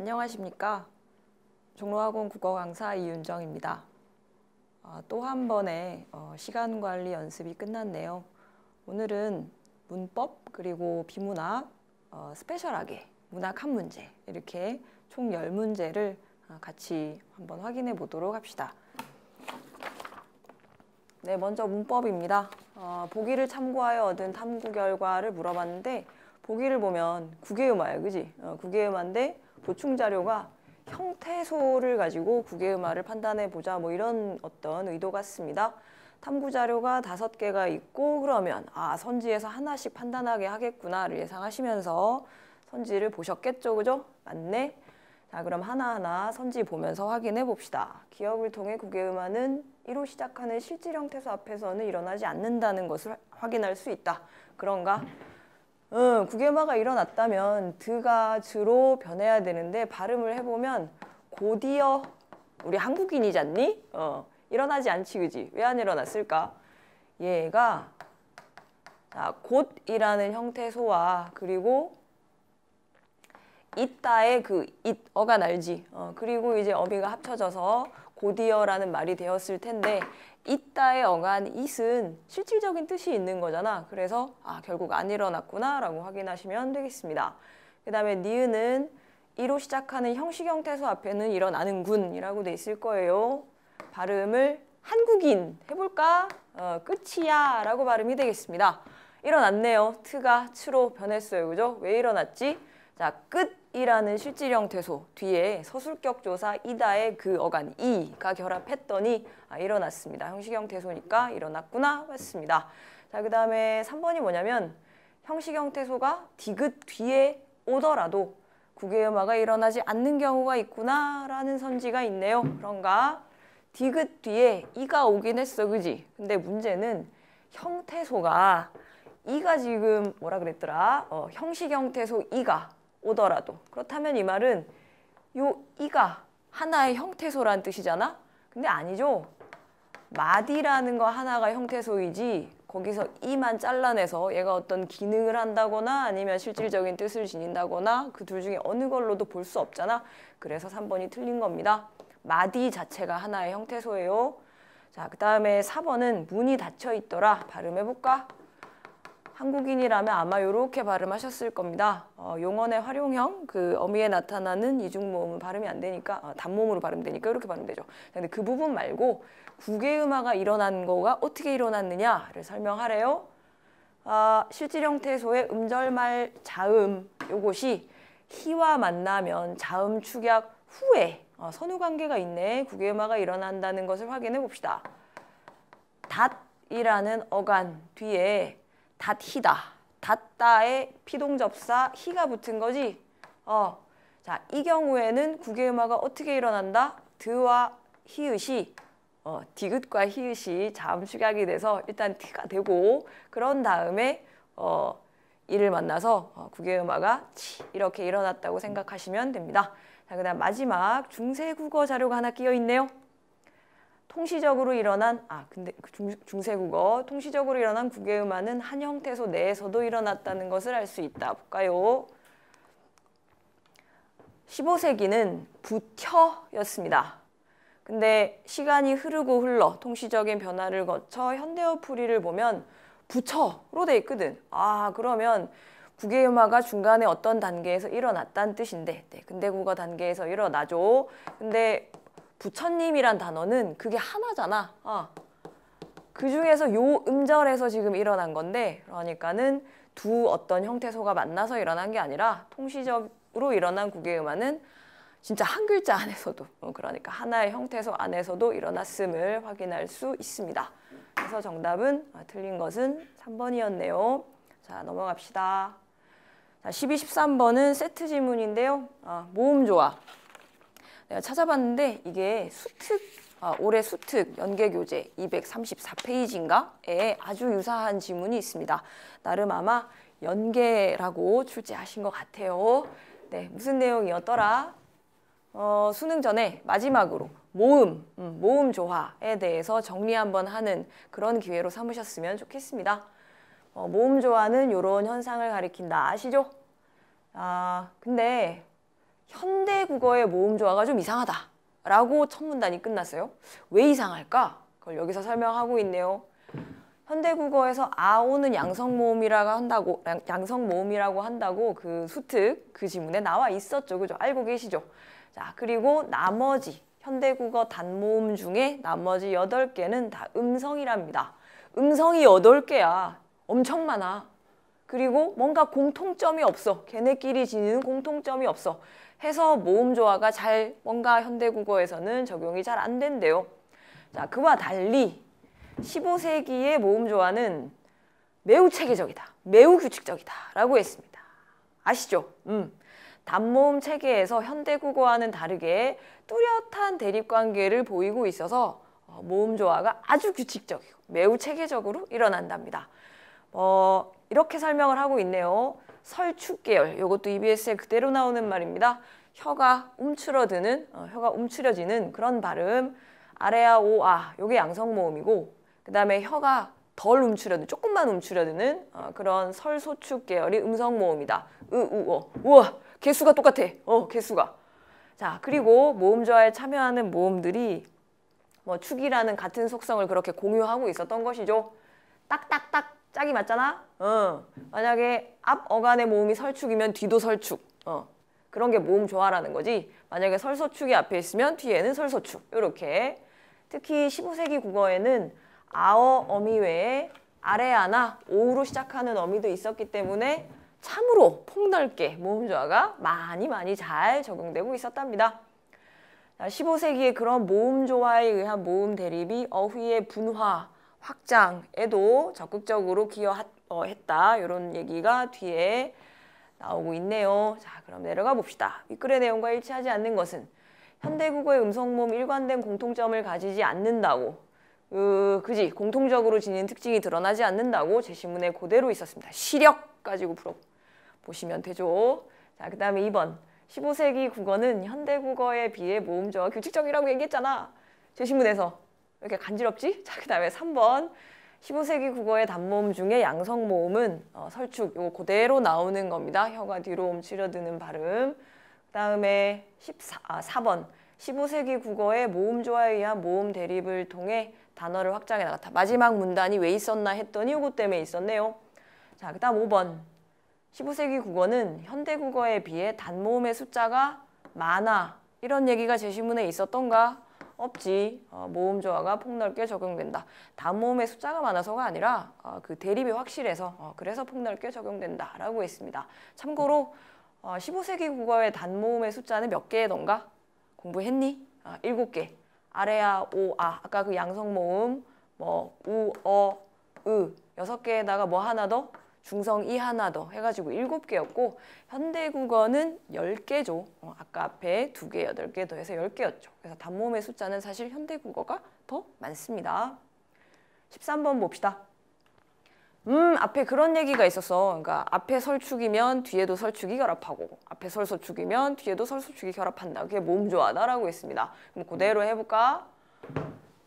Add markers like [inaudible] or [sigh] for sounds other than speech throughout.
안녕하십니까. 종로학원 국어 강사 이윤정입니다. 아, 또한 번의 어, 시간 관리 연습이 끝났네요. 오늘은 문법 그리고 비문학 어, 스페셜하게 문학 한 문제 이렇게 총 10문제를 아, 같이 한번 확인해 보도록 합시다. 네, 먼저 문법입니다. 어, 보기를 참고하여 얻은 탐구 결과를 물어봤는데 보기를 보면 국외음화예요, 그지? 어, 국외음화인데 보충 자료가 형태소를 가지고 국외음화를 판단해 보자 뭐 이런 어떤 의도 같습니다. 탐구 자료가 다섯 개가 있고 그러면 아 선지에서 하나씩 판단하게 하겠구나를 예상하시면서 선지를 보셨겠죠 그죠? 맞네. 자 그럼 하나하나 선지 보면서 확인해 봅시다. 기억을 통해 국외음화는 1호 시작하는 실질 형태소 앞에서는 일어나지 않는다는 것을 확인할 수 있다. 그런가? 응, 구개마가 일어났다면 드가 주로 변해야 되는데 발음을 해보면 곧이어 우리 한국인이잖니? 어, 일어나지 않지 그지? 왜 안 일어났을까? 얘가 자, 아, 곧이라는 형태 소와 그리고 있다의 그 있어가 날지 어, 그리고 이제 어미가 합쳐져서 곧이어라는 말이 되었을 텐데 있다의 어간 it은 실질적인 뜻이 있는 거잖아. 그래서 아 결국 안 일어났구나 라고 확인하시면 되겠습니다. 그 다음에 니은은 이로 시작하는 형식형태소 앞에는 일어나는군이라고 돼 있을 거예요. 발음을 한국인 해볼까? 어, 끝이야 라고 발음이 되겠습니다. 일어났네요. 트가 트로 변했어요. 그죠? 왜 일어났지? 자, 끝이라는 실질형 대소 뒤에 서술격 조사 이다의 그 어간 이가 결합했더니 아, 일어났습니다. 형식형 대소니까 일어났구나 했습니다. 자, 그 다음에 3번이 뭐냐면 형식형 대소가 디귿 뒤에 오더라도 구개음화가 일어나지 않는 경우가 있구나라는 선지가 있네요. 그런가? 디귿 뒤에 이가 오긴 했어, 그지? 근데 문제는 형태소가 이가 지금 뭐라 그랬더라? 어, 형식 형태소 이가 오더라도 그렇다면 이 말은 요 이가 하나의 형태소라는 뜻이잖아 근데 아니죠 마디라는 거 하나가 형태소이지 거기서 이만 잘라내서 얘가 어떤 기능을 한다거나 아니면 실질적인 뜻을 지닌다거나 그 둘 중에 어느 걸로도 볼 수 없잖아 그래서 3번이 틀린 겁니다 마디 자체가 하나의 형태소예요 자그 다음에 4번은 문이 닫혀 있더라 발음해볼까 한국인이라면 아마 이렇게 발음하셨을 겁니다. 어, 용언의 활용형, 그 어미에 나타나는 이중모음은 발음이 안 되니까 어, 단모음으로 발음되니까 이렇게 발음되죠. 근데 그 부분 말고 구개음화가 일어난 거가 어떻게 일어났느냐를 설명하래요. 아, 실질 형태소의 음절말 자음 요것이 희와 만나면 자음 축약 후에 어, 선후관계가 있네 구개음화가 일어난다는 것을 확인해 봅시다. 닷이라는 어간 뒤에 닷히다. 닷다에 피동접사 히가 붙은 거지. 어. 자, 이 경우에는 구개음화가 어떻게 일어난다? 드와 히읗이 어, 디귿과 히읗이 잠축약이 돼서 일단 티가 되고 그런 다음에 어, 이를 만나서 어, 구개음화가 치 이렇게 일어났다고 생각하시면 됩니다. 자, 그 다음 마지막 중세국어 자료가 하나 끼어 있네요. 통시적으로 일어난 아 근데 그 중, 중세국어 통시적으로 일어난 국외음화는 한 형태소 내에서도 일어났다는 것을 알 수 있다 볼까요? 15세기는 부텨였습니다. 근데 시간이 흐르고 흘러 통시적인 변화를 거쳐 현대어 풀이를 보면 부처로 돼 있거든. 아 그러면 국외음화가 중간에 어떤 단계에서 일어났다는 뜻인데 네, 근대국어 단계에서 일어나죠. 근데 부처님이란 단어는 그게 하나잖아. 아. 어. 그 중에서 요 음절에서 지금 일어난 건데 그러니까는 두 어떤 형태소가 만나서 일어난 게 아니라 통시적으로 일어난 국외음화는 진짜 한 글자 안에서도 어, 그러니까 하나의 형태소 안에서도 일어났음을 확인할 수 있습니다. 그래서 정답은 아, 틀린 것은 3번이었네요. 자 넘어갑시다. 자, 12, 13번은 세트 지문인데요. 아, 모음 조합. 내가 찾아봤는데 이게 수특 아, 올해 수특 연계교재 234페이지인가에 아주 유사한 지문이 있습니다. 나름 아마 연계라고 출제하신 것 같아요. 네, 무슨 내용이었더라? 어, 수능 전에 마지막으로 모음, 음, 모음 조화에 대해서 정리 한번 하는 그런 기회로 삼으셨으면 좋겠습니다. 어, 모음 조화는 이런 현상을 가리킨다. 아시죠? 아, 근데 현대 국어의 모음조화가 좀 이상하다 라고 첫 문단이 끝났어요. 왜 이상할까? 그걸 여기서 설명하고 있네요. 현대 국어에서 아오는 양성 모음이라고 한다고 양성 모음이라고 한다고 그 수특 그 지문에 나와 있었죠. 그죠? 알고 계시죠? 자, 그리고 나머지 현대 국어 단모음 중에 나머지 여덟 개는다 음성이랍니다. 음성이 여덟 개야 엄청 많아. 그리고 뭔가 공통점이 없어. 걔네끼리 지니는 공통점이 없어. 해서 모음 조화가 잘 뭔가 현대 국어에서는 적용이 잘 안 된대요. 자, 그와 달리 15세기의 모음 조화는 매우 체계적이다. 매우 규칙적이다. 라고 했습니다. 아시죠? 음. 단모음 체계에서 현대 국어와는 다르게 뚜렷한 대립관계를 보이고 있어서 어, 모음 조화가 아주 규칙적이고 매우 체계적으로 일어난답니다. 어, 이렇게 설명을 하고 있네요. 설축계열 이것도 EBS에 그대로 나오는 말입니다. 혀가 움츠러드는 어, 혀가 움츠려지는 그런 발음 아래아 오아 요게 양성 모음이고 그 다음에 혀가 덜 움츠려드 조금만 움츠려드는 어, 그런 설소축 계열이 음성 모음이다. 으우어 우와 개수가 똑같아. 어 개수가 자 그리고 모음 저하에 참여하는 모음들이 뭐 축이라는 같은 속성을 그렇게 공유하고 있었던 것이죠. 딱딱딱 짝이 맞잖아? 어. 만약에 앞 어간의 모음이 설축이면 뒤도 설축. 어. 그런 게 모음 조화라는 거지. 만약에 설서축이 앞에 있으면 뒤에는 설서축. 이렇게. 특히 15세기 국어에는 아어 어미 외에 아래아나 오우로 시작하는 어미도 있었기 때문에 참으로 폭넓게 모음 조화가 많이 많이 잘 적용되고 있었답니다. 15세기의 그런 모음 조화에 의한 모음 대립이 어휘의 분화, 확장에도 적극적으로 기여했다. 어, 이런 얘기가 뒤에 나오고 있네요. 자, 그럼 내려가 봅시다. 윗글의 내용과 일치하지 않는 것은 현대국어의 음성모음 일관된 공통점을 가지지 않는다고 으, 그지 공통적으로 지닌 특징이 드러나지 않는다고 제시문에 그대로 있었습니다. 시력 가지고 풀어보시면 되죠. 자, 그 다음에 2번 15세기 국어는 현대국어에 비해 모음적 규칙적이라고 얘기했잖아. 제시문에서 이렇게 간지럽지? [laughs] 자, 그 다음에 3번 15세기 국어의 단모음 중에 양성 모음은 어, 설축 이거 그대로 나오는 겁니다. 혀가 뒤로 움츠려드는 발음. 그 다음에 14, 아, 4번 15세기 국어의 모음조화에 의한 모음 대립을 통해 단어를 확장해 나갔다. 마지막 문단이 왜 있었나 했더니 요것 때문에 있었네요. 자, 그 다음 5번 15세기 국어는 현대 국어에 비해 단모음의 숫자가 많아. 이런 얘기가 제시문에 있었던가? 없지. 어, 모음 조화가 폭넓게 적용된다. 단모음의 숫자가 많아서가 아니라 어, 그 대립이 확실해서 어, 그래서 폭넓게 적용된다라고 했습니다. 참고로 15세기 어, 국어의 단모음의 숫자는 몇 개던가 공부했니? 아, 7개. 아래아, 오아. 아까 그 양성모음 뭐 우, 어, 으. 여 개에다가 뭐 하나 더? 중성 이 하나 더 해가지고 일곱 개였고 현대 국어는 열개죠 어, 아까 앞에 두 개 여덟 개 더해서 열개였죠 그래서 단모음의 숫자는 사실 현대 국어가 더 많습니다. 1 3번 봅시다. 음 앞에 그런 얘기가 있었어. 그러니까 앞에 설축이면 뒤에도 설축이 결합하고 앞에 설설축이면 뒤에도 설설축이 결합한다. 그게 몸좋아하다라고 했습니다. 그럼 그대로 해볼까?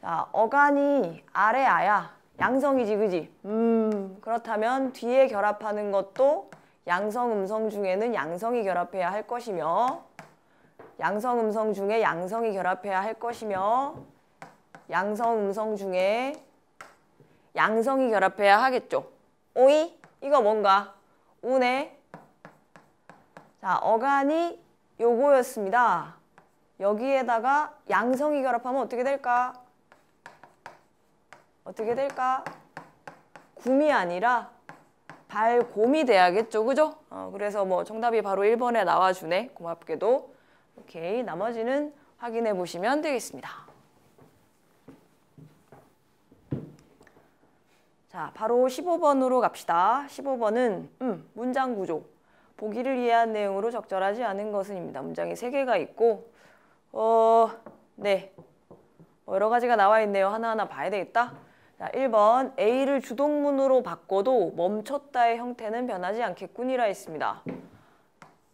자 어간이 아래 아야 양성이지 그지? 음 그렇다면 뒤에 결합하는 것도 양성 음성 중에는 양성이 결합해야 할 것이며 양성 음성 중에 양성이 결합해야 할 것이며 양성 음성 중에 양성이 결합해야 하겠죠. 오이 이거 뭔가 오네 자 어간이 요거였습니다. 여기에다가 양성이 결합하면 어떻게 될까? 어떻게 될까? 굼이 아니라 발곰이 돼야겠죠. 그죠? 어, 그래서 뭐 정답이 바로 1번에 나와주네. 고맙게도. 오케이. 나머지는 확인해 보시면 되겠습니다. 자, 바로 15번으로 갑시다. 15번은 음, 문장 구조. 보기를 이해한 내용으로 적절하지 않은 것은입니다. 문장이 3개가 있고 어, 네. 뭐 여러 가지가 나와 있네요. 하나하나 봐야 되겠다. 자, 1번 A를 주동문으로 바꿔도 멈췄다의 형태는 변하지 않겠군이라 했습니다.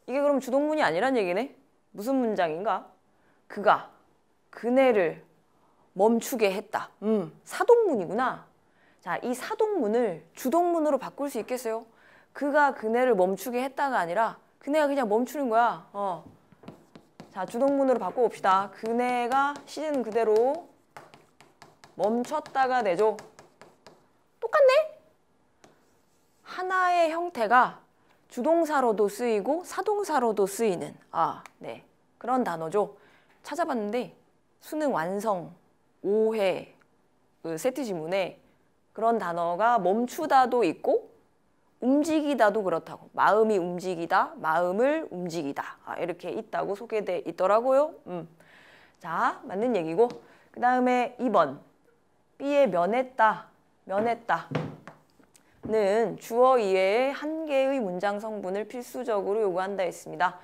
이게 그럼 주동문이 아니란 얘기네? 무슨 문장인가? 그가 그네를 멈추게 했다. 음, 사동문이구나. 자, 이 사동문을 주동문으로 바꿀 수 있겠어요? 그가 그네를 멈추게 했다가 아니라 그네가 그냥 멈추는 거야. 어. 자, 주동문으로 바꿔봅시다. 그네가 시즌 그대로 멈췄다가 내줘. 똑같네? 하나의 형태가 주동사로도 쓰이고 사동사로도 쓰이는 아, 네. 그런 단어죠. 찾아봤는데 수능 완성 5회 그 세트 지문에 그런 단어가 멈추다도 있고 움직이다도 그렇다고 마음이 움직이다, 마음을 움직이다 아, 이렇게 있다고 소개돼 있더라고요. 음. 자, 맞는 얘기고 그 다음에 2번 B에 면했다, 면했다. 는 주어 이외의 한 개의 문장 성분을 필수적으로 요구한다 했습니다.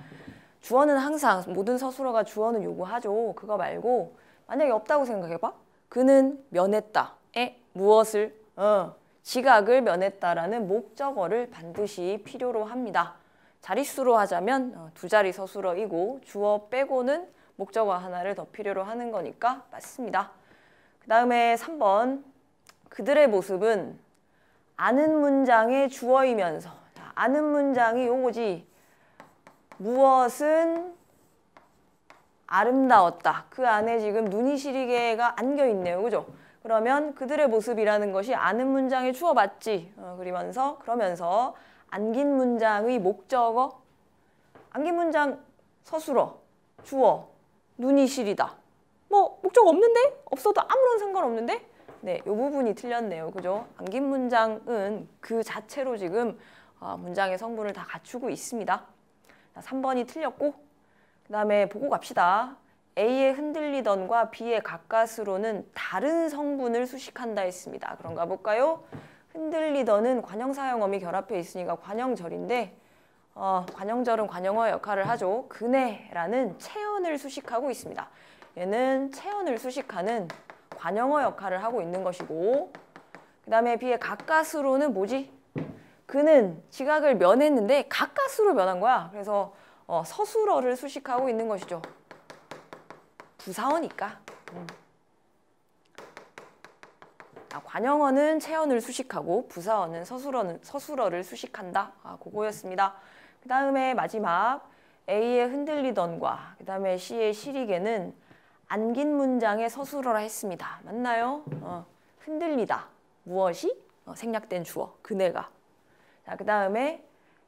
주어는 항상 모든 서술어가 주어는 요구하죠. 그거 말고 만약에 없다고 생각해봐. 그는 면했다에 무엇을 어, 지각을 면했다라는 목적어를 반드시 필요로 합니다. 자릿수로 하자면 어, 두 자리 서술어이고 주어 빼고는 목적어 하나를 더 필요로 하는 거니까 맞습니다. 그 다음에 3번 그들의 모습은 아는 문장의 주어이면서 아는 문장이 요거지 무엇은 아름다웠다. 그 안에 지금 눈이 시리게가 안겨있네요. 그죠? 그러면 그들의 모습이라는 것이 아는 문장의 주어 맞지? 어, 그러면서 그러면서 안긴 문장의 목적어 안긴 문장 서술어 주어 눈이 시리다 뭐 목적 없는데? 없어도 아무런 상관없는데? 네, 이 부분이 틀렸네요. 그죠? 안긴 문장은 그 자체로 지금 아, 문장의 성분을 다 갖추고 있습니다. 자, 3번이 틀렸고 그 다음에 보고 갑시다. A의 흔들리던과 B의 가까스로는 다른 성분을 수식한다 했습니다. 그런가 볼까요? 흔들리던은 관형사형어미 결합해 있으니까 관형절인데 어, 관형절은 관형어 역할을 하죠. 근해라는 체언을 수식하고 있습니다. 얘는 체온을 수식하는 관형어 역할을 하고 있는 것이고 그 다음에 비에 가까스로는 뭐지? 그는 지각을 면했는데 가까스로 면한 거야. 그래서 어, 서술어를 수식하고 있는 것이죠. 부사어니까. 음. 아, 관형어는 체언을 수식하고 부사어는 서술어는, 서술어를 수식한다. 아, 그거였습니다. 그 다음에 마지막 A의 흔들리던과 그 다음에 C의 시리개는 안긴 문장의 서술어라 했습니다. 맞나요? 어, 흔들리다. 무엇이? 어, 생략된 주어. 그네가. 자, 그 다음에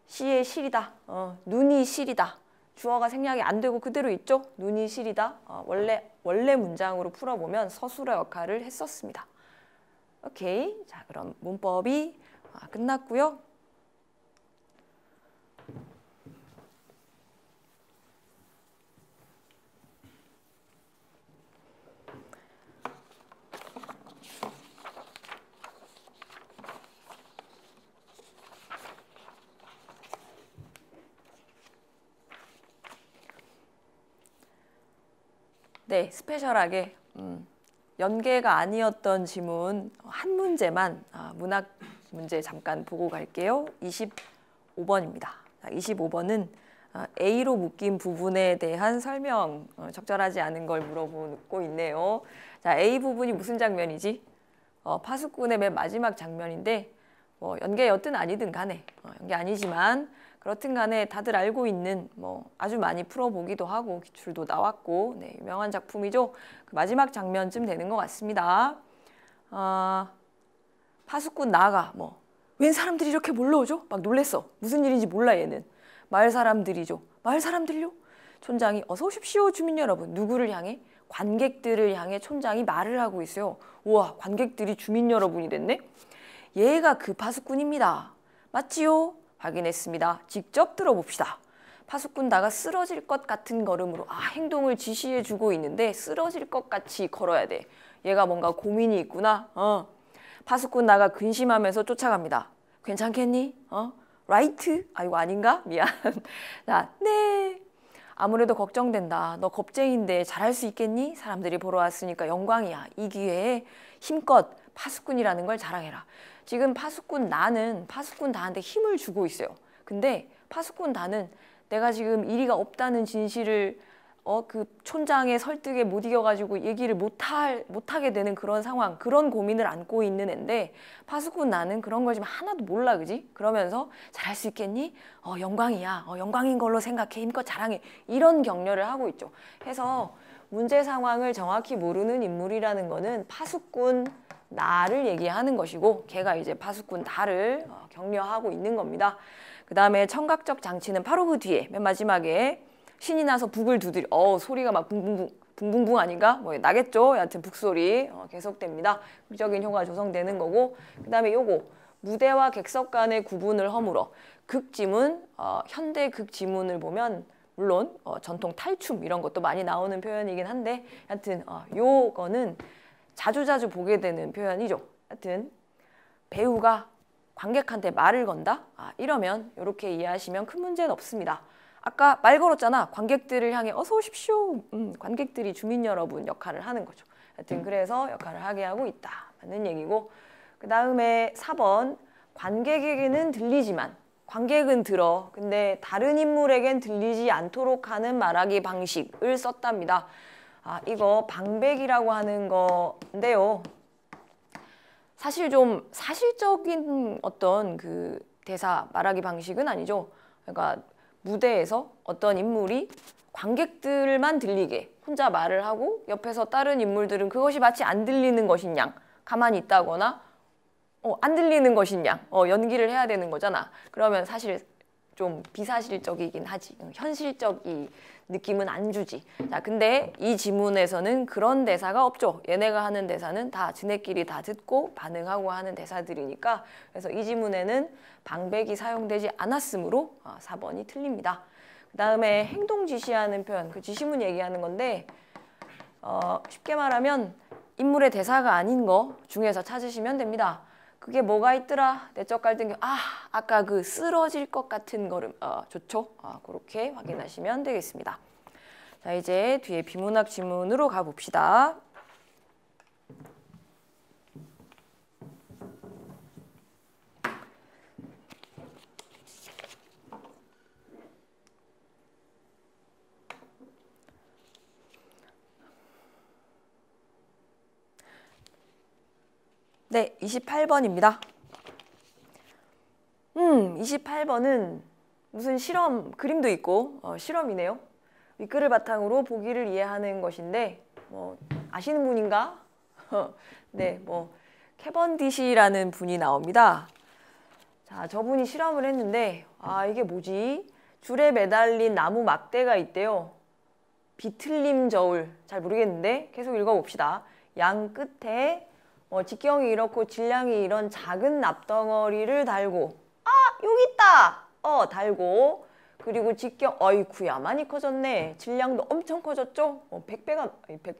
시의 실이다. 어, 눈이 실이다. 주어가 생략이 안 되고 그대로 있죠? 눈이 실이다. 어, 원래, 원래 문장으로 풀어보면 서술어 역할을 했었습니다. 오케이. 자, 그럼 문법이 아, 끝났고요. 네, 스페셜하게 음, 연계가 아니었던 지문 한 문제만 아, 문학 문제 잠깐 보고 갈게요. 25번입니다. 25번은 아, A로 묶인 부분에 대한 설명, 어, 적절하지 않은 걸 물어보고 있네요. 자, A 부분이 무슨 장면이지? 어, 파수꾼의 맨 마지막 장면인데 뭐 연계 여든 아니든 간에 어, 연계 아니지만 그렇든 간에 다들 알고 있는 뭐 아주 많이 풀어보기도 하고 기출도 나왔고 네, 유명한 작품이죠. 그 마지막 장면쯤 되는 것 같습니다. 아, 파수꾼 나가 뭐 웬 사람들이 이렇게 몰려오죠? 막 놀랬어. 무슨 일인지 몰라 얘는. 마을 사람들이죠. 마을 사람들요? 촌장이 어서 오십시오 주민 여러분. 누구를 향해? 관객들을 향해 촌장이 말을 하고 있어요. 우와 관객들이 주민 여러분이 됐네. 얘가 그 파수꾼입니다. 맞지요? 확인했습니다. 직접 들어봅시다. 파수꾼다가 쓰러질 것 같은 걸음으로 아 행동을 지시해주고 있는데 쓰러질 것 같이 걸어야 돼. 얘가 뭔가 고민이 있구나. 어. 파수꾼다가 근심하면서 쫓아갑니다. 괜찮겠니? 어? 라이트? 아이거 아닌가? [laughs] 미안. 자, 네. 아무래도 걱정된다. 너 겁쟁인데 잘할 수 있겠니? 사람들이 보러 왔으니까 영광이야. 이 기회에 힘껏 파수꾼이라는 걸 자랑해라. 지금 파수꾼 나는 파수꾼 다한테 힘을 주고 있어요. 근데 파수꾼 다는 내가 지금 이리가 없다는 진실을 어, 그 촌장의 설득에 못 이겨가지고 얘기를 못할, 못하게 되는 그런 상황, 그런 고민을 안고 있는 앤데, 파수꾼 나는 그런 걸 지금 하나도 몰라, 그지? 그러면서 잘할 수 있겠니? 어, 영광이야. 어, 영광인 걸로 생각해. 힘껏 자랑해. 이런 격려를 하고 있죠. 해서 문제 상황을 정확히 모르는 인물이라는 거는 파수꾼, 나를 얘기하는 것이고 걔가 이제 파수꾼 나를 어, 격려하고 있는 겁니다. 그 다음에 청각적 장치는 바로 그 뒤에 맨 마지막에 신이 나서 북을 두드려 어 소리가 막 붕붕붕 붕붕붕 아닌가? 뭐 나겠죠? 여하튼 북소리 어, 계속됩니다. 극적인 효과가 조성되는 거고 그 다음에 요거 무대와 객석 간의 구분을 허물어 극지문, 어, 현대 극지문을 보면 물론 어, 전통 탈춤 이런 것도 많이 나오는 표현이긴 한데 하여튼 어, 요거는 자주자주 보게 되는 표현이죠. 하여튼 배우가 관객한테 말을 건다? 아, 이러면 이렇게 이해하시면 큰 문제는 없습니다. 아까 말 걸었잖아. 관객들을 향해 어서 오십시오. 음, 관객들이 주민 여러분 역할을 하는 거죠. 하여튼 그래서 역할을 하게 하고 있다. 맞는 얘기고 그 다음에 4번 관객에게는 들리지만 관객은 들어 근데 다른 인물에겐 들리지 않도록 하는 말하기 방식을 썼답니다. 아, 이거 방백이라고 하는 건데요. 사실 좀 사실적인 어떤 그 대사 말하기 방식은 아니죠. 그러니까 무대에서 어떤 인물이 관객들만 들리게 혼자 말을 하고 옆에서 다른 인물들은 그것이 마치 안 들리는 것인 양 가만히 있다거나 어, 안 들리는 것인 양 어, 연기를 해야 되는 거잖아. 그러면 사실 좀 비사실적이긴 하지 음, 현실적이 느낌은 안 주지 자 근데 이 지문에서는 그런 대사가 없죠 얘네가 하는 대사는 다 지네끼리 다 듣고 반응하고 하는 대사들이니까 그래서 이 지문에는 방백이 사용되지 않았으므로 4번이 아, 틀립니다 그 다음에 행동 지시하는 표현 그 지시문 얘기하는 건데 어, 쉽게 말하면 인물의 대사가 아닌 거 중에서 찾으시면 됩니다 그게 뭐가 있더라? 내적 갈등. 이 아, 아까 그 쓰러질 것 같은 걸음. 아, 좋죠? 아, 그렇게 확인하시면 되겠습니다. 자, 이제 뒤에 비문학 지문으로 가봅시다. 네, 28번입니다. 음, 28번은 무슨 실험, 그림도 있고 어, 실험이네요. 위크를 바탕으로 보기를 이해하는 것인데 뭐 아시는 분인가? [laughs] 네, 뭐 캐번디시라는 분이 나옵니다. 자, 저분이 실험을 했는데 아, 이게 뭐지? 줄에 매달린 나무 막대가 있대요. 비틀림 저울, 잘 모르겠는데 계속 읽어봅시다. 양 끝에 어, 직경이 이렇고 질량이 이런 작은 납덩어리를 달고 아 여기 있다 어 달고 그리고 직경 어이쿠야 많이 커졌네 질량도 엄청 커졌죠 어, 100배가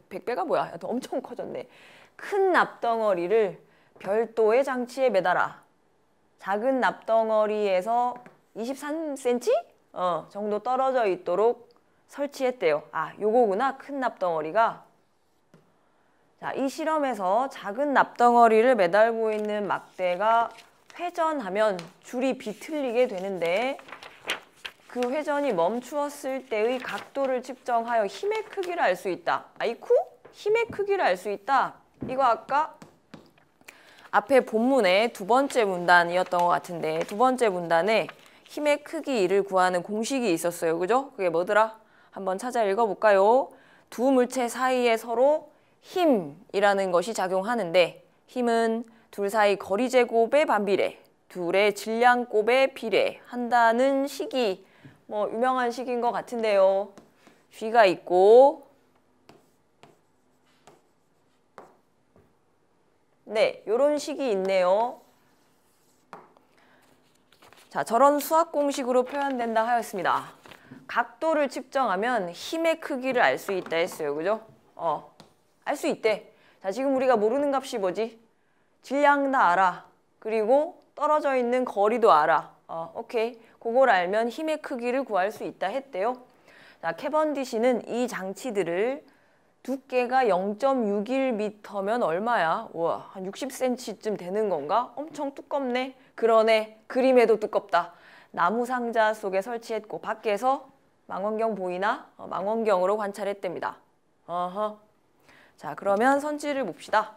100, 배가 뭐야 하여튼 엄청 커졌네 큰 납덩어리를 별도의 장치에 매달아 작은 납덩어리에서 23cm 어, 정도 떨어져 있도록 설치했대요 아 요거구나 큰 납덩어리가 자, 이 실험에서 작은 납덩어리를 매달고 있는 막대가 회전하면 줄이 비틀리게 되는데 그 회전이 멈추었을 때의 각도를 측정하여 힘의 크기를 알 수 있다. 아이쿠? 힘의 크기를 알 수 있다. 이거 아까 앞에 본문의 두 번째 문단이었던 것 같은데 두 번째 문단에 힘의 크기를 구하는 공식이 있었어요. 그죠? 그게 뭐더라? 한번 찾아 읽어볼까요? 두 물체 사이에 서로 힘이라는 것이 작용하는데 힘은 둘 사이 거리 제곱의 반비례, 둘의 질량곱의 비례 한다는 식이 뭐 유명한 식인 것 같은데요. G가 있고 네, 요런 식이 있네요. 자, 저런 수학 공식으로 표현된다 하였습니다. 각도를 측정하면 힘의 크기를 알 수 있다 했어요. 그죠? 어. 알수 있대. 자, 지금 우리가 모르는 값이 뭐지? 질량 다 알아. 그리고 떨어져 있는 거리도 알아. 어, 오케이. 그걸 알면 힘의 크기를 구할 수 있다 했대요. 자, 캐번디시는 이 장치들을 두께가 0.61m면 얼마야? 우와, 한 60cm쯤 되는 건가? 엄청 두껍네. 그러네. 그림에도 두껍다. 나무 상자 속에 설치했고 밖에서 망원경 보이나? 어, 망원경으로 관찰했답니다. 어허. 자, 그러면 선지를 봅시다.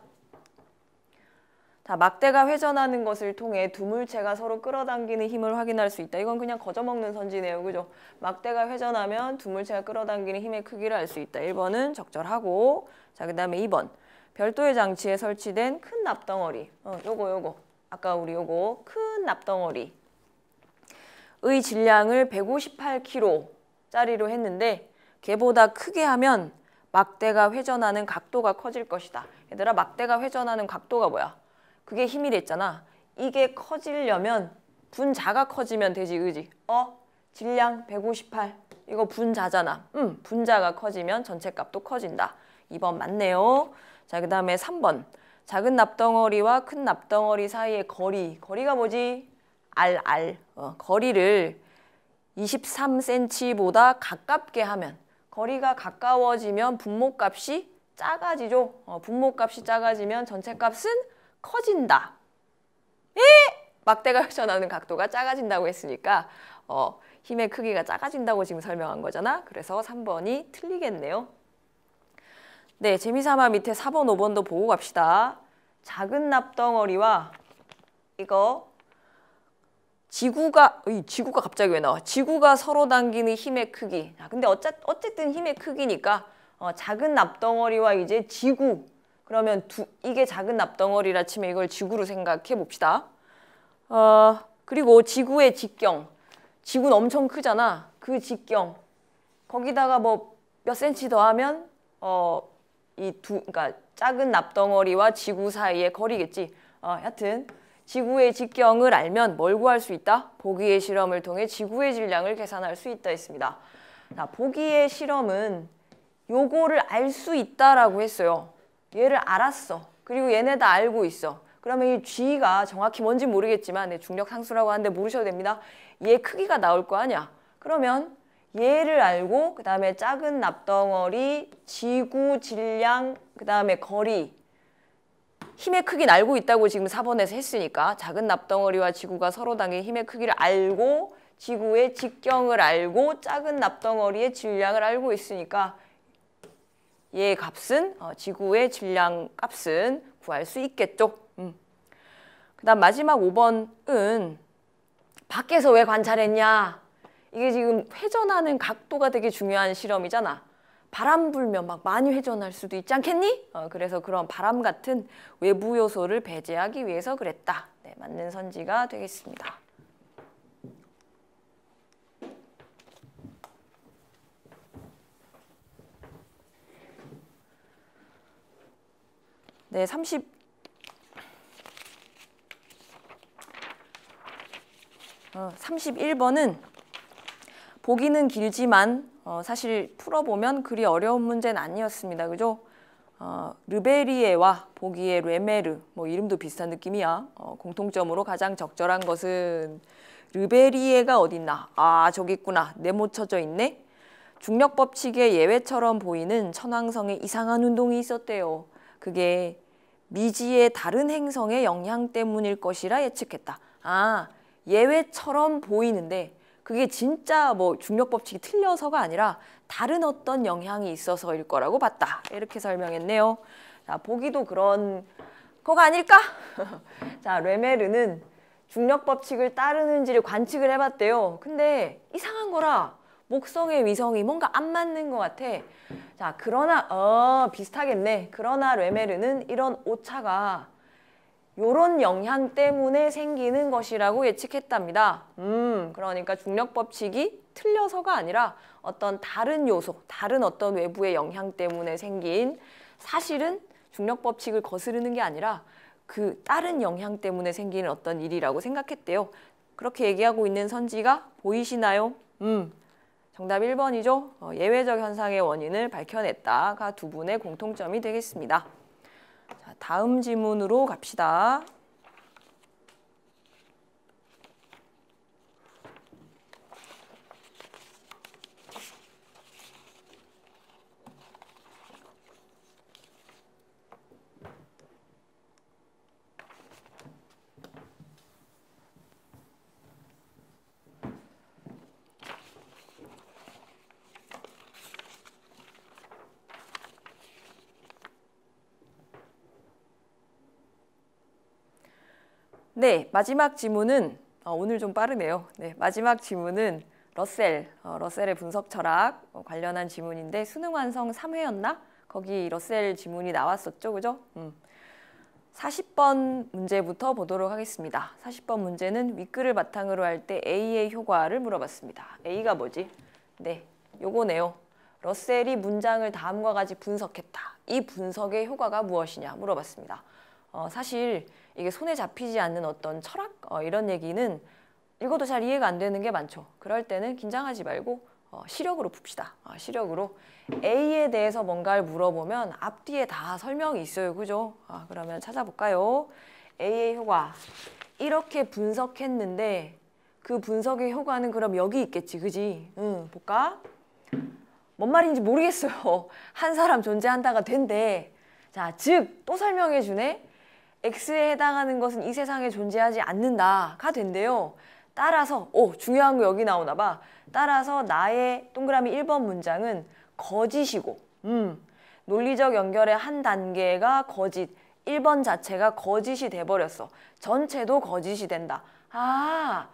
자, 막대가 회전하는 것을 통해 두 물체가 서로 끌어당기는 힘을 확인할 수 있다. 이건 그냥 거저먹는 선지네요. 그죠? 막대가 회전하면 두 물체가 끌어당기는 힘의 크기를 알 수 있다. 1번은 적절하고 자, 그 다음에 2번 별도의 장치에 설치된 큰 납덩어리 어, 요거 요거 아까 우리 요거 큰 납덩어리 의 질량을 158kg 짜리로 했는데 걔보다 크게 하면 막대가 회전하는 각도가 커질 것이다. 얘들아 막대가 회전하는 각도가 뭐야? 그게 힘이 됐잖아. 이게 커지려면 분자가 커지면 되지 그지? 어? 질량 158 이거 분자잖아. 음 분자가 커지면 전체 값도 커진다. 2번 맞네요. 자그 다음에 3번 작은 납덩어리와 큰 납덩어리 사이의 거리 거리가 뭐지? 알, 알. 어, 거리를 23cm보다 가깝게 하면 거리가 가까워지면 분모값이 작아지죠. 어, 분모값이 작아지면 전체값은 커진다. 예! 막대가 흘쳐나오는 [laughs] 각도가 작아진다고 했으니까 어, 힘의 크기가 작아진다고 지금 설명한 거잖아. 그래서 3번이 틀리겠네요. 네, 재미삼아 밑에 4번, 5번도 보고 갑시다. 작은 납덩어리와 이거 지구가 이 지구가 갑자기 왜 나와? 지구가 서로 당기는 힘의 크기. 아, 근데 어차, 어쨌든 힘의 크기니까 어, 작은 납덩어리와 이제 지구. 그러면 두, 이게 작은 납덩어리라 치면 이걸 지구로 생각해 봅시다. 어, 그리고 지구의 직경. 지구는 엄청 크잖아. 그 직경. 거기다가 뭐 몇 센치 더하면 어, 이 두, 그러니까 작은 납덩어리와 지구 사이의 거리겠지. 어, 하여튼 지구의 직경을 알면 뭘 구할 수 있다? 보기의 실험을 통해 지구의 질량을 계산할 수 있다 했습니다. 자, 보기의 실험은 요거를 알 수 있다라고 했어요. 얘를 알았어. 그리고 얘네 다 알고 있어. 그러면 이 G가 정확히 뭔지 모르겠지만 네, 중력 상수라고 하는데 모르셔도 됩니다. 얘 크기가 나올 거 아니야. 그러면 얘를 알고 그 다음에 작은 납덩어리, 지구, 질량, 그 다음에 거리 힘의 크기는 알고 있다고 지금 4번에서 했으니까 작은 납덩어리와 지구가 서로 당해 힘의 크기를 알고 지구의 직경을 알고 작은 납덩어리의 질량을 알고 있으니까 얘 값은 어, 지구의 질량 값은 구할 수 있겠죠. 음. 그 다음 마지막 5번은 밖에서 왜 관찰했냐. 이게 지금 회전하는 각도가 되게 중요한 실험이잖아. 바람 불면 막 많이 회전할 수도 있지 않겠니? 어, 그래서 그런 바람 같은 외부 요소를 배제하기 위해서 그랬다. 네, 맞는 선지가 되겠습니다. 네, 30 어, 31번은 보기는 길지만 어, 사실 풀어보면 그리 어려운 문제는 아니었습니다. 그죠? 어, 르베리에와 보기에 레메르, 뭐 이름도 비슷한 느낌이야. 어, 공통점으로 가장 적절한 것은 르베리에가 어딨나? 아, 저기 있구나. 네모 쳐져 있네? 중력 법칙의 예외처럼 보이는 천왕성에 이상한 운동이 있었대요. 그게 미지의 다른 행성의 영향 때문일 것이라 예측했다. 아, 예외처럼 보이는데 그게 진짜 뭐 중력 법칙이 틀려서가 아니라 다른 어떤 영향이 있어서일 거라고 봤다. 이렇게 설명했네요. 자, 보기도 그런 거가 아닐까? [laughs] 자, 레메르는 중력 법칙을 따르는지를 관측을 해봤대요. 근데 이상한 거라 목성의 위성이 뭔가 안 맞는 것 같아. 자, 그러나, 어, 비슷하겠네. 그러나 레메르는 이런 오차가 요런 영향 때문에 생기는 것이라고 예측했답니다. 음, 그러니까 중력 법칙이 틀려서가 아니라 어떤 다른 요소, 다른 어떤 외부의 영향 때문에 생긴 사실은 중력 법칙을 거스르는 게 아니라 그 다른 영향 때문에 생기는 어떤 일이라고 생각했대요. 그렇게 얘기하고 있는 선지가 보이시나요? 음, 정답 1번이죠. 어, 예외적 현상의 원인을 밝혀냈다가 두 분의 공통점이 되겠습니다. 다음 지문으로 갑시다. 네, 마지막 지문은 어, 오늘 좀 빠르네요. 네, 마지막 지문은 러셀, 어, 러셀의 분석 철학 어, 관련한 지문인데 수능 완성 3회였나? 거기 러셀 지문이 나왔었죠, 그죠? 음. 40번 문제부터 보도록 하겠습니다. 40번 문제는 윗글을 바탕으로 할 때 A의 효과를 물어봤습니다. A가 뭐지? 네, 요거네요. 러셀이 문장을 다음과 같이 분석했다. 이 분석의 효과가 무엇이냐 물어봤습니다. 어, 사실 이게 손에 잡히지 않는 어떤 철학 어, 이런 얘기는 읽어도 잘 이해가 안 되는 게 많죠. 그럴 때는 긴장하지 말고 어, 시력으로 풉시다. 어, 시력으로 A에 대해서 뭔가를 물어보면 앞뒤에 다 설명이 있어요. 그죠? 아, 그러면 찾아볼까요? a 의 효과 이렇게 분석했는데 그 분석의 효과는 그럼 여기 있겠지. 그지? 응, 볼까? 뭔 말인지 모르겠어요. [laughs] 한 사람 존재한다가 된대. 자, 즉 또 설명해 주네. X에 해당하는 것은 이 세상에 존재하지 않는다가 된대요. 따라서 오 중요한 거 여기 나오나 봐. 따라서 나의 동그라미 1번 문장은 거짓이고 음 논리적 연결의 한 단계가 거짓 1번 자체가 거짓이 돼버렸어. 전체도 거짓이 된다. 아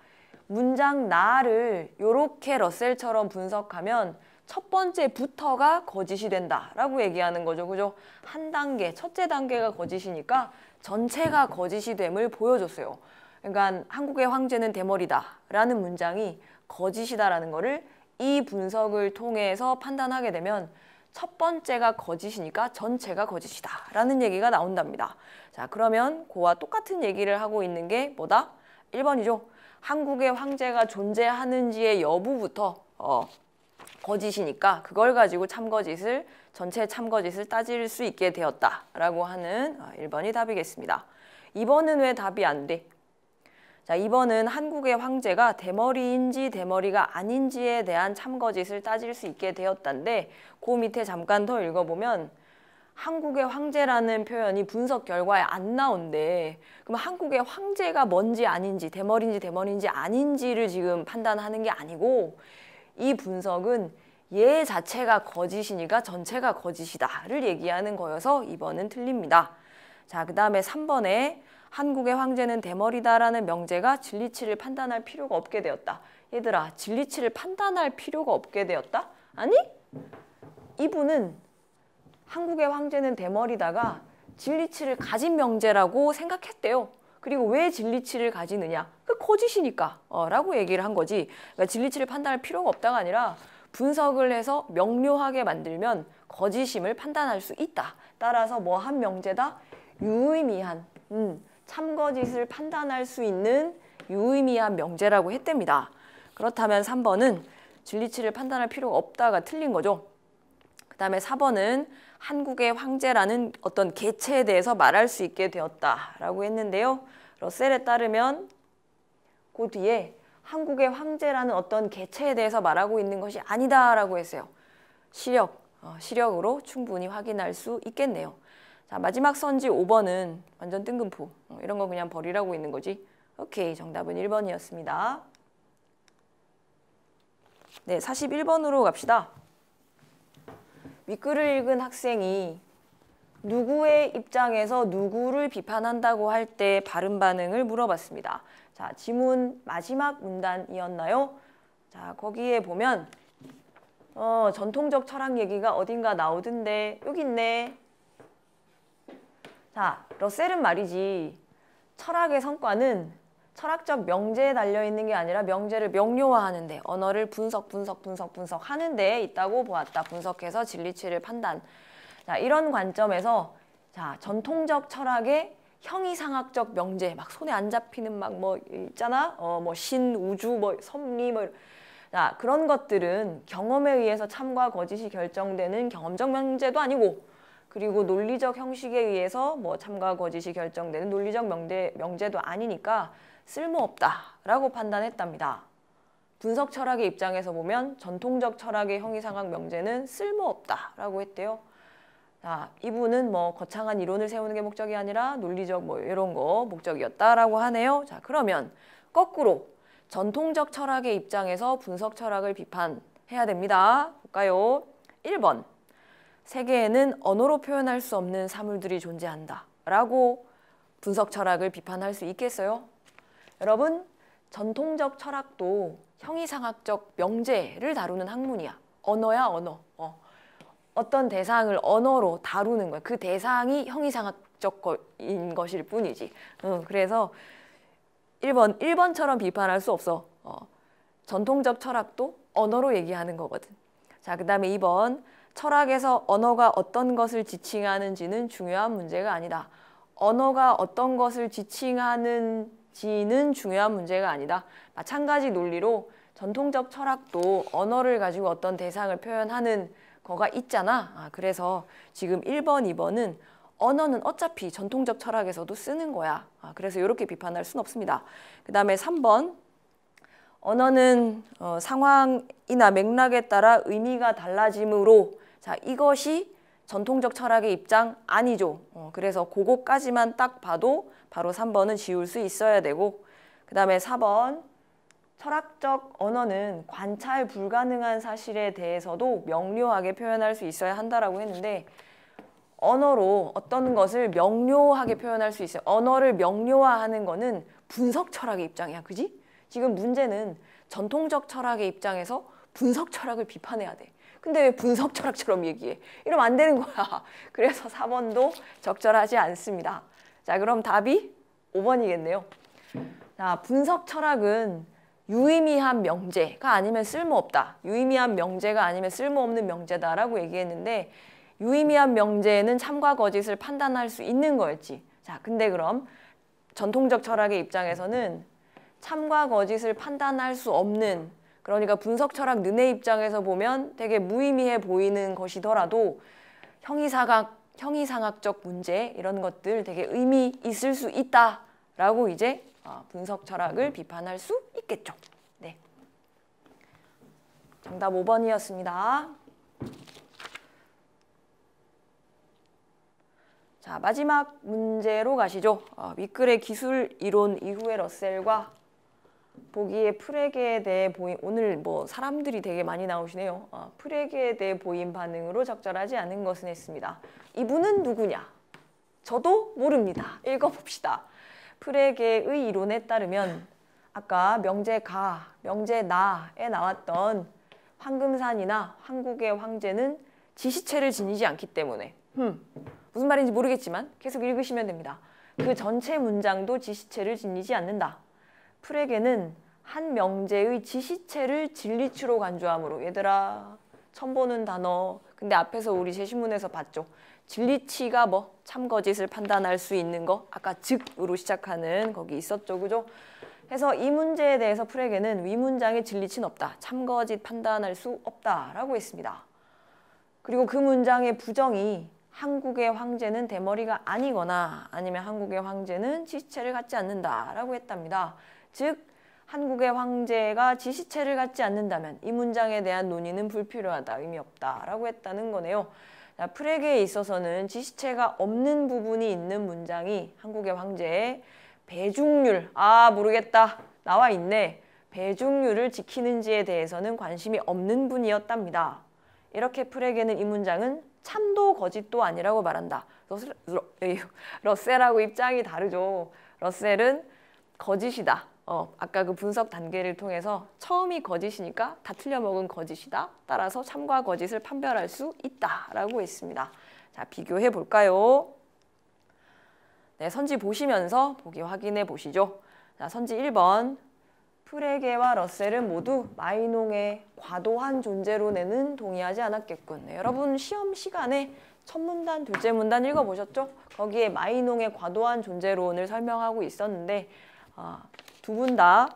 문장 나를 요렇게 러셀처럼 분석하면 첫 번째부터가 거짓이 된다라고 얘기하는 거죠. 그죠? 한 단계, 첫째 단계가 거짓이니까 전체가 거짓이 됨을 보여줬어요. 그러니까 한국의 황제는 대머리다 라는 문장이 거짓이다라는 거를 이 분석을 통해서 판단하게 되면 첫 번째가 거짓이니까 전체가 거짓이다 라는 얘기가 나온답니다. 자 그러면 고와 똑같은 얘기를 하고 있는 게 뭐다? 1번이죠. 한국의 황제가 존재하는지의 여부부터 어, 거짓이니까 그걸 가지고 참거짓을 전체 참거짓을 따질 수 있게 되었다라고 하는 1번이 아, 답이겠습니다. 2번은 왜 답이 안 돼? 자, 2번은 한국의 황제가 대머리인지 대머리가 아닌지에 대한 참거짓을 따질 수 있게 되었다인데 그 밑에 잠깐 더 읽어보면 한국의 황제라는 표현이 분석 결과에 안 나온대. 그럼 한국의 황제가 뭔지 아닌지 대머리인지 대머리인지 아닌지를 지금 판단하는 게 아니고 이 분석은 얘 자체가 거짓이니까 전체가 거짓이다를 얘기하는 거여서 2번은 틀립니다. 자, 그 다음에 3번에 한국의 황제는 대머리다라는 명제가 진리치를 판단할 필요가 없게 되었다. 얘들아, 진리치를 판단할 필요가 없게 되었다? 아니, 이분은 한국의 황제는 대머리다가 진리치를 가진 명제라고 생각했대요. 그리고 왜 진리치를 가지느냐? 그 거짓이니까 어, 라고 얘기를 한 거지. 그러니까 진리치를 판단할 필요가 없다가 아니라 분석을 해서 명료하게 만들면 거짓임을 판단할 수 있다. 따라서 뭐 한 명제다? 유의미한, 음, 참거짓을 판단할 수 있는 유의미한 명제라고 했답니다. 그렇다면 3번은 진리치를 판단할 필요가 없다가 틀린 거죠. 그 다음에 4번은 한국의 황제라는 어떤 개체에 대해서 말할 수 있게 되었다라고 했는데요. 러셀에 따르면 그 뒤에 한국의 황제라는 어떤 개체에 대해서 말하고 있는 것이 아니다라고 했어요. 시력, 어, 시력으로 충분히 확인할 수 있겠네요. 자 마지막 선지 5번은 완전 뜬금포 어, 이런 거 그냥 버리라고 있는 거지. 오케이 정답은 1번이었습니다. 네 41번으로 갑시다. 윗글을 읽은 학생이 누구의 입장에서 누구를 비판한다고 할 때 바른 반응을 물어봤습니다. 자, 지문 마지막 문단이었나요? 자, 거기에 보면 어, 전통적 철학 얘기가 어딘가 나오던데 여기 있네. 자, 러셀은 말이지 철학의 성과는 철학적 명제에 달려있는 게 아니라 명제를 명료화하는데 언어를 분석, 분석, 분석, 분석 하는 데 있다고 보았다. 분석해서 진리치를 판단. 자, 이런 관점에서 자, 전통적 철학의 형이상학적 명제 막 손에 안 잡히는 막 뭐 있잖아 어 뭐 신우주 뭐 섭리 뭐 자, 그런 것들은 경험에 의해서 참과 거짓이 결정되는 경험적 명제도 아니고 그리고 논리적 형식에 의해서 뭐 참과 거짓이 결정되는 논리적 명제, 명제도 아니니까 쓸모없다라고 판단했답니다. 분석 철학의 입장에서 보면 전통적 철학의 형이상학 명제는 쓸모없다라고 했대요. 아, 이분은 뭐 거창한 이론을 세우는 게 목적이 아니라 논리적 뭐 이런 거 목적이었다라고 하네요. 자, 그러면 거꾸로 전통적 철학의 입장에서 분석 철학을 비판해야 됩니다. 볼까요? 1번. 세계에는 언어로 표현할 수 없는 사물들이 존재한다. 라고 분석 철학을 비판할 수 있겠어요? 여러분, 전통적 철학도 형이상학적 명제를 다루는 학문이야. 언어야, 언어. 어. 어떤 대상을 언어로 다루는 거야. 그 대상이 형이상학적인 것일 뿐이지. 어, 그래서 1번, 1번처럼 비판할 수 없어. 어, 전통적 철학도 언어로 얘기하는 거거든. 자, 그 다음에 2번. 철학에서 언어가 어떤 것을 지칭하는지는 중요한 문제가 아니다. 언어가 어떤 것을 지칭하는지는 중요한 문제가 아니다. 마찬가지 논리로 전통적 철학도 언어를 가지고 어떤 대상을 표현하는 거가 있잖아. 아, 그래서 지금 1번, 2번은 언어는 어차피 전통적 철학에서도 쓰는 거야. 아, 그래서 이렇게 비판할 수는 없습니다. 그 다음에 3번 언어는 어, 상황이나 맥락에 따라 의미가 달라지므로 자 이것이 전통적 철학의 입장 아니죠. 어, 그래서 그거까지만 딱 봐도 바로 3번은 지울 수 있어야 되고 그 다음에 4번 철학적 언어는 관찰 불가능한 사실에 대해서도 명료하게 표현할 수 있어야 한다라고 했는데 언어로 어떤 것을 명료하게 표현할 수 있어요. 언어를 명료화하는 것은 분석 철학의 입장이야. 그지? 지금 문제는 전통적 철학의 입장에서 분석 철학을 비판해야 돼. 근데 왜 분석 철학처럼 얘기해? 이러면 안 되는 거야. [laughs] 그래서 4번도 적절하지 않습니다. 자, 그럼 답이 5번이겠네요. 자, 분석 철학은 유의미한 명제가 아니면 쓸모없다. 유의미한 명제가 아니면 쓸모없는 명제다라고 얘기했는데 유의미한 명제는 참과 거짓을 판단할 수 있는 거였지. 자, 근데 그럼 전통적 철학의 입장에서는 참과 거짓을 판단할 수 없는 그러니까 분석 철학 눈의 입장에서 보면 되게 무의미해 보이는 것이더라도 형이사각, 형이상학적 문제 이런 것들 되게 의미 있을 수 있다라고 이제 어, 분석 철학을 비판할 수 있겠죠. 네. 정답 5번이었습니다. 자, 마지막 문제로 가시죠. 어, 윗글의 기술 이론 이후의 러셀과 보기에 프렉에 대해 보인 오늘 뭐 사람들이 되게 많이 나오시네요. 어, 프렉에 대해 보인 반응으로 적절하지 않은 것은 했습니다. 이분은 누구냐? 저도 모릅니다. 읽어봅시다. 프레게의 이론에 따르면 아까 명제가, 명제나에 나왔던 황금산이나 한국의 황제는 지시체를 지니지 않기 때문에 흠, 무슨 말인지 모르겠지만 계속 읽으시면 됩니다. 그 전체 문장도 지시체를 지니지 않는다. 프레게는 한 명제의 지시체를 진리추로 간주함으로 얘들아 처음 보는 단어 근데 앞에서 우리 제시문에서 봤죠. 진리치가 뭐 참거짓을 판단할 수 있는 거 아까 즉으로 시작하는 거기 있었죠 그죠? 해서 이 문제에 대해서 풀에게는 위문장의 진리치는 없다 참거짓 판단할 수 없다라고 했습니다 그리고 그 문장의 부정이 한국의 황제는 대머리가 아니거나 아니면 한국의 황제는 지시체를 갖지 않는다라고 했답니다 즉 한국의 황제가 지시체를 갖지 않는다면 이 문장에 대한 논의는 불필요하다 의미 없다라고 했다는 거네요 프렉에 있어서는 지시체가 없는 부분이 있는 문장이 한국의 황제의 배중률, 아 모르겠다, 나와 있네. 배중률을 지키는지에 대해서는 관심이 없는 분이었답니다. 이렇게 프렉에는 이 문장은 참도 거짓도 아니라고 말한다. 러셀, 러, 러셀하고 입장이 다르죠. 러셀은 거짓이다. 어, 아까 그 분석 단계를 통해서 처음이 거짓이니까 다 틀려먹은 거짓이다. 따라서 참과 거짓을 판별할 수 있다라고 했습니다 자, 비교해 볼까요? 네, 선지 보시면서 보기 확인해 보시죠. 자, 선지 1번 프레게와 러셀은 모두 마이농의 과도한 존재론에는 동의하지 않았겠군. 네, 여러분 시험 시간에 첫 문단, 둘째 문단 읽어보셨죠? 거기에 마이농의 과도한 존재론을 설명하고 있었는데 어, 두 분다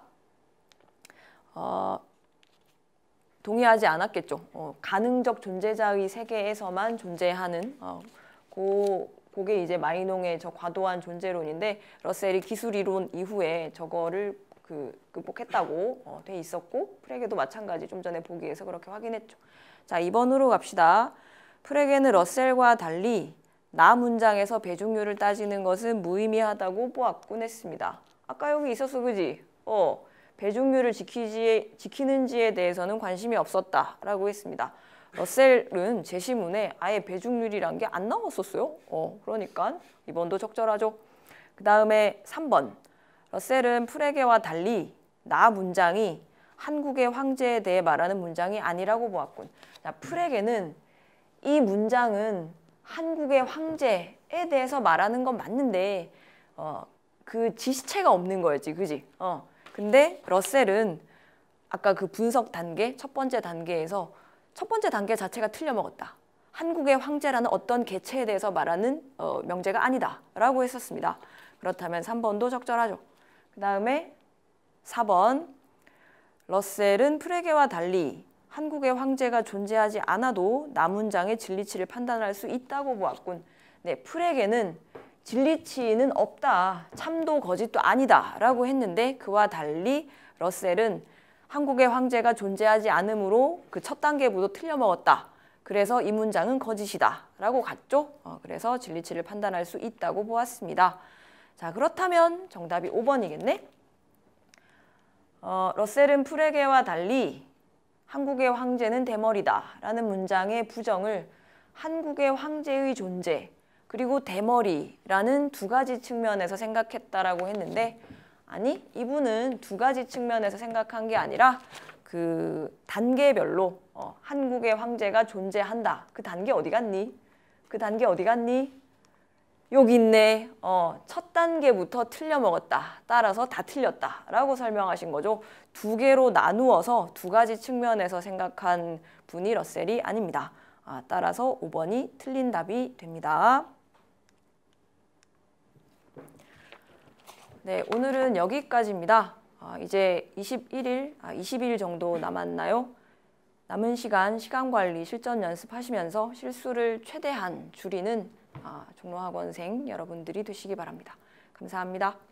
어, 동의하지 않았겠죠. 어, 가능적 존재자의 세계에서만 존재하는 어, 고, 그게 이제 마이농의 저 과도한 존재론인데 러셀이 기술 이론 이후에 저거를 그 극복했다고 어, 돼 있었고 프레게도 마찬가지 좀 전에 보기에서 그렇게 확인했죠. 자 2번으로 갑시다. 프레게는 러셀과 달리 나 문장에서 배종률을 따지는 것은 무의미하다고 보았곤 했습니다. 아까 여기 있었어 그지? 어 배종률을 지키지, 지키는지에 대해서는 관심이 없었다라고 했습니다. 러셀은 제시문에 아예 배중률이란 게 안 나왔었어요. 어, 그러니까 이번도 적절하죠. 그 다음에 3번 러셀은 프레게와 달리 나 문장이 한국의 황제에 대해 말하는 문장이 아니라고 보았군. 자, 프레게는 이 문장은 한국의 황제에 대해서 말하는 건 맞는데 어, 그 지시체가 없는 거였지, 그지? 어. 근데 러셀은 아까 그 분석 단계, 첫 번째 단계에서 첫 번째 단계 자체가 틀려먹었다. 한국의 황제라는 어떤 개체에 대해서 말하는 어, 명제가 아니다. 라고 했었습니다. 그렇다면 3번도 적절하죠. 그 다음에 4번 러셀은 프레게와 달리 한국의 황제가 존재하지 않아도 남은 장의 진리치를 판단할 수 있다고 보았군. 네, 프레게는 진리치는 없다, 참도 거짓도 아니다 라고 했는데 그와 달리 러셀은 한국의 황제가 존재하지 않으므로 그 첫 단계부터 틀려먹었다. 그래서 이 문장은 거짓이다 라고 갔죠. 어, 그래서 진리치를 판단할 수 있다고 보았습니다. 자 그렇다면 정답이 5번이겠네. 어, 러셀은 프레게와 달리 한국의 황제는 대머리다 라는 문장의 부정을 한국의 황제의 존재 그리고 대머리라는 두 가지 측면에서 생각했다라고 했는데 아니 이분은 두 가지 측면에서 생각한 게 아니라 그 단계별로 어, 한국의 황제가 존재한다. 그 단계 어디 갔니? 그 단계 어디 갔니? 여기 있네. 어, 첫 단계부터 틀려 먹었다. 따라서 다 틀렸다. 라고 설명하신 거죠. 두 개로 나누어서 두 가지 측면에서 생각한 분이 러셀이 아닙니다. 아, 따라서 5번이 틀린 답이 됩니다. 네, 오늘은 여기까지입니다. 아, 이제 21일, 아, 20일 정도 남았나요? 남은 시간 시간 관리 실전 연습하시면서 실수를 최대한 줄이는 아, 종로학원생 여러분들이 되시기 바랍니다. 감사합니다.